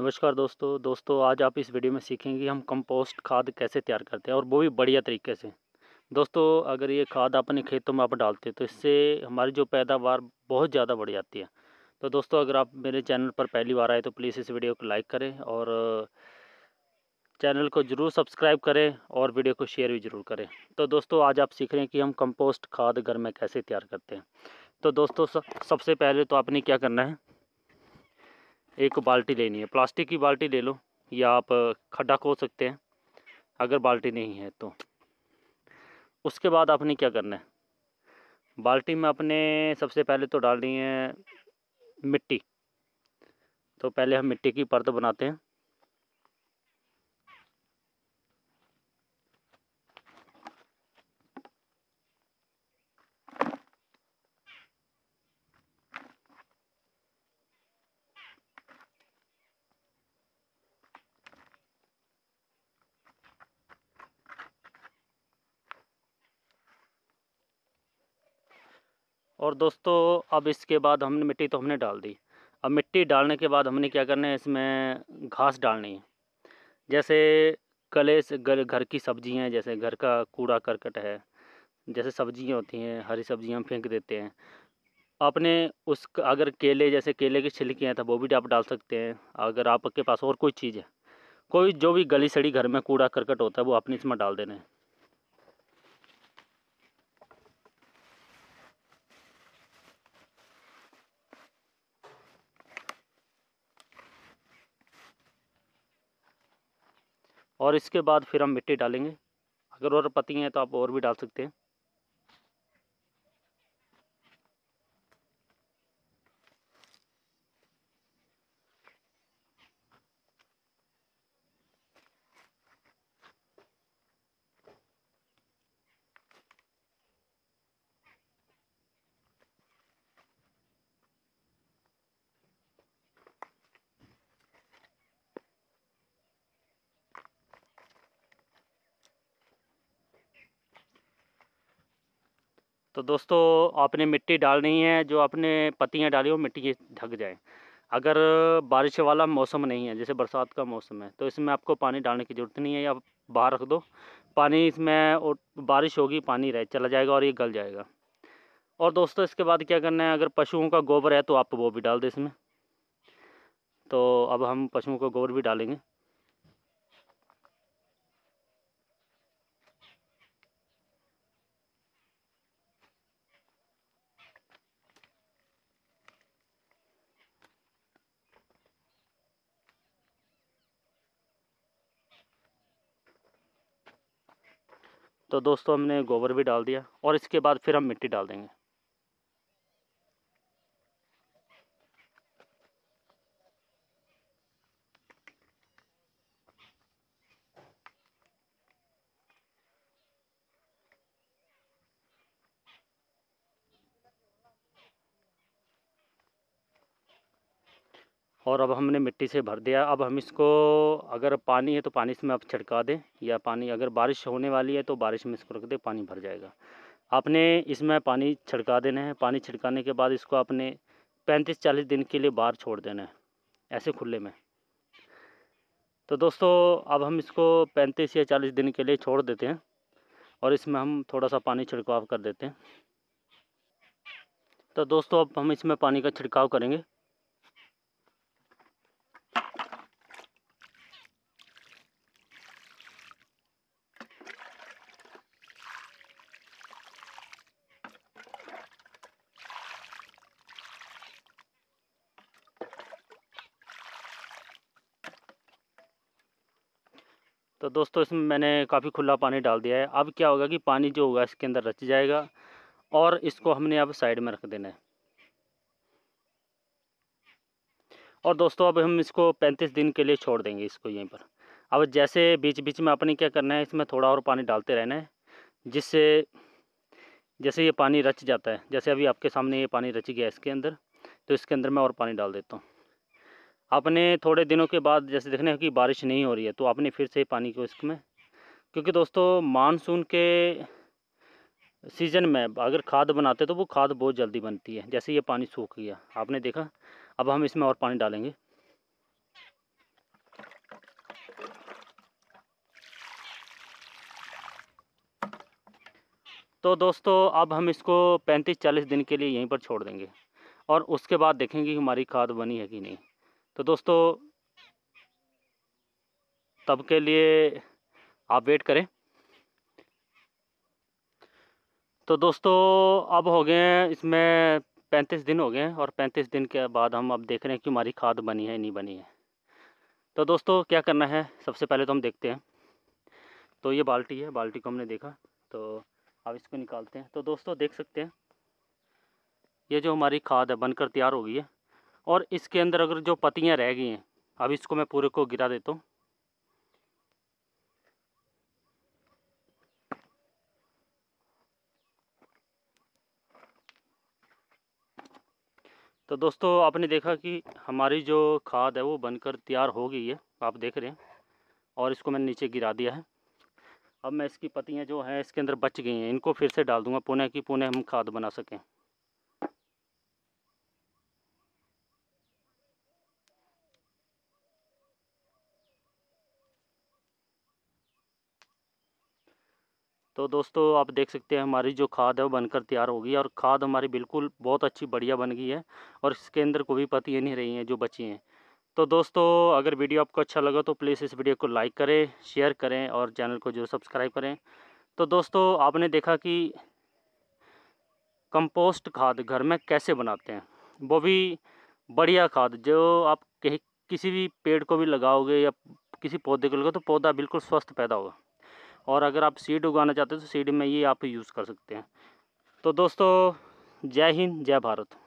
नमस्कार दोस्तों दोस्तों आज आप इस वीडियो में सीखेंगे हम कंपोस्ट खाद कैसे तैयार करते हैं और वो भी बढ़िया तरीके से दोस्तों अगर ये खाद अपने खेतों में आप डालते हैं तो इससे हमारी जो पैदावार बहुत ज़्यादा बढ़ जाती है तो दोस्तों अगर आप मेरे चैनल पर पहली बार आए तो प्लीज़ इस वीडियो को लाइक करें और चैनल को ज़रूर सब्सक्राइब करें और वीडियो को शेयर भी ज़रूर करें तो दोस्तों आज आप सीख रहे हैं कि हम कंपोस्ट खाद घर में कैसे तैयार करते हैं तो दोस्तों सबसे पहले तो आपने क्या करना है एक बाल्टी लेनी है प्लास्टिक की बाल्टी ले लो या आप खड्डा खोद सकते हैं अगर बाल्टी नहीं है तो उसके बाद आपने क्या करना है बाल्टी में अपने सबसे पहले तो डालनी है मिट्टी तो पहले हम मिट्टी की परत बनाते हैं और दोस्तों अब इसके बाद हमने मिट्टी तो हमने डाल दी अब मिट्टी डालने के बाद हमने क्या करना है इसमें घास डालनी है जैसे कले गर, घर की सब्जियां जैसे घर का कूड़ा करकट है जैसे सब्जियां होती हैं हरी सब्जियां हम फेंक देते हैं आपने उस अगर केले जैसे केले के छिलके हैं तो वो भी आप डाल सकते हैं अगर आपके पास और कोई चीज़ है कोई जो भी गली सड़ी घर में कूड़ा करकट होता है वो आपने इसमें डाल देना है और इसके बाद फिर हम मिट्टी डालेंगे अगर और पत्तियाँ हैं तो आप और भी डाल सकते हैं तो दोस्तों आपने मिट्टी डालनी है जो आपने पत्तियाँ डाली हो मिट्टी ढक जाए अगर बारिश वाला मौसम नहीं है जैसे बरसात का मौसम है तो इसमें आपको पानी डालने की ज़रूरत नहीं है या बाहर रख दो पानी इसमें और बारिश होगी पानी रह चला जाएगा और ये गल जाएगा और दोस्तों इसके बाद क्या करना है अगर पशुओं का गोबर है तो आप वो भी डाल दें इसमें तो अब हम पशुओं का गोबर भी डालेंगे तो दोस्तों हमने गोबर भी डाल दिया और इसके बाद फिर हम मिट्टी डाल देंगे और अब हमने मिट्टी से भर दिया अब हम इसको अगर पानी है तो पानी इसमें आप छिड़का दें या पानी अगर बारिश होने वाली है तो बारिश में इसको रख दें पानी भर जाएगा आपने इसमें पानी छिड़का देना है पानी छिड़काने के बाद इसको आपने पैंतीस चालीस दिन के लिए बाहर छोड़ देना है ऐसे खुले में तो दोस्तों अब हम इसको पैंतीस या चालीस दिन के लिए छोड़ देते हैं और इसमें हम थोड़ा सा पानी छिड़काव कर देते हैं तो दोस्तों अब हम इसमें पानी का छिड़काव करेंगे तो दोस्तों इसमें मैंने काफ़ी खुला पानी डाल दिया है अब क्या होगा कि पानी जो होगा इसके अंदर रच जाएगा और इसको हमने अब साइड में रख देना है और दोस्तों अब हम इसको पैंतीस दिन के लिए छोड़ देंगे इसको यहीं पर अब जैसे बीच बीच में अपने क्या करना है इसमें थोड़ा और पानी डालते रहना है जिससे जैसे ये पानी रच जाता है जैसे अभी आपके सामने ये पानी रच गया इसके अंदर तो इसके अंदर मैं और पानी डाल देता हूँ आपने थोड़े दिनों के बाद जैसे देखने की बारिश नहीं हो रही है तो आपने फिर से पानी को इसमें क्योंकि दोस्तों मानसून के सीज़न में अगर खाद बनाते तो वो खाद बहुत जल्दी बनती है जैसे ये पानी सूख गया आपने देखा अब हम इसमें और पानी डालेंगे तो दोस्तों अब हम इसको पैंतीस चालीस दिन के लिए यहीं पर छोड़ देंगे और उसके बाद देखेंगे हमारी खाद बनी है कि नहीं तो दोस्तों तब के लिए आप वेट करें तो दोस्तों अब हो गए इसमें पैंतीस दिन हो गए हैं और पैंतीस दिन के बाद हम अब देख रहे हैं कि हमारी खाद बनी है नहीं बनी है तो दोस्तों क्या करना है सबसे पहले तो हम देखते हैं तो ये बाल्टी है बाल्टी को हमने देखा तो अब इसको निकालते हैं तो दोस्तों देख सकते हैं ये जो हमारी खाद है बनकर तैयार हो गई है और इसके अंदर अगर जो पत्तियाँ रह गई हैं अब इसको मैं पूरे को गिरा देता हूँ तो दोस्तों आपने देखा कि हमारी जो खाद है वो बनकर तैयार हो गई है आप देख रहे हैं और इसको मैंने नीचे गिरा दिया है अब मैं इसकी पत्तियाँ जो हैं इसके अंदर बच गई हैं इनको फिर से डाल दूंगा पुनः की पुणे हम खाद बना सकें तो दोस्तों आप देख सकते हैं हमारी जो खाद है वो बनकर तैयार हो गई है और खाद हमारी बिल्कुल बहुत अच्छी बढ़िया बन गई है और इसके अंदर कोई भी पत्तियाँ नहीं रही हैं जो बची हैं तो दोस्तों अगर वीडियो आपको अच्छा लगा तो प्लीज़ इस वीडियो को लाइक करें शेयर करें और चैनल को जरूर सब्सक्राइब करें तो दोस्तों आपने देखा कि कंपोस्ट खाद घर में कैसे बनाते हैं वो भी बढ़िया खाद जो आप कहीं किसी भी पेड़ को भी लगाओगे या किसी पौधे को लगाओ तो पौधा बिल्कुल स्वस्थ पैदा होगा और अगर आप सीड उगाना चाहते हो तो सीड में ये आप यूज़ कर सकते हैं तो दोस्तों जय हिंद जय भारत